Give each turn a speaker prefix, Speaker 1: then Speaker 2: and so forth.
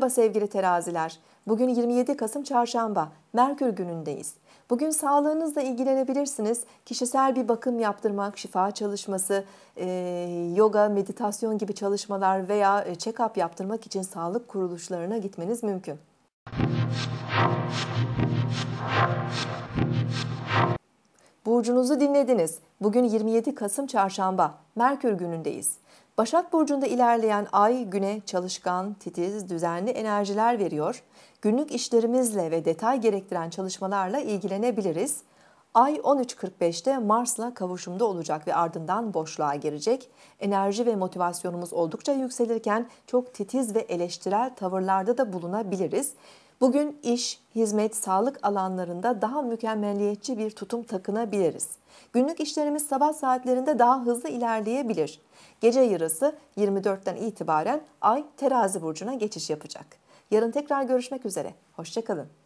Speaker 1: Merhaba sevgili teraziler. Bugün 27 Kasım Çarşamba, Merkür günündeyiz. Bugün sağlığınızla ilgilenebilirsiniz. Kişisel bir bakım yaptırmak, şifa çalışması, e, yoga, meditasyon gibi çalışmalar veya e, check-up yaptırmak için sağlık kuruluşlarına gitmeniz mümkün. Burcunuzu dinlediniz. Bugün 27 Kasım Çarşamba, Merkür günündeyiz. Başak Burcu'nda ilerleyen ay güne çalışkan, titiz, düzenli enerjiler veriyor. Günlük işlerimizle ve detay gerektiren çalışmalarla ilgilenebiliriz. Ay 13.45'te Mars'la kavuşumda olacak ve ardından boşluğa girecek. Enerji ve motivasyonumuz oldukça yükselirken çok titiz ve eleştirel tavırlarda da bulunabiliriz. Bugün iş, hizmet, sağlık alanlarında daha mükemmeliyetçi bir tutum takınabiliriz. Günlük işlerimiz sabah saatlerinde daha hızlı ilerleyebilir. Gece yarısı 24'ten itibaren Ay terazi burcuna geçiş yapacak. Yarın tekrar görüşmek üzere. Hoşçakalın.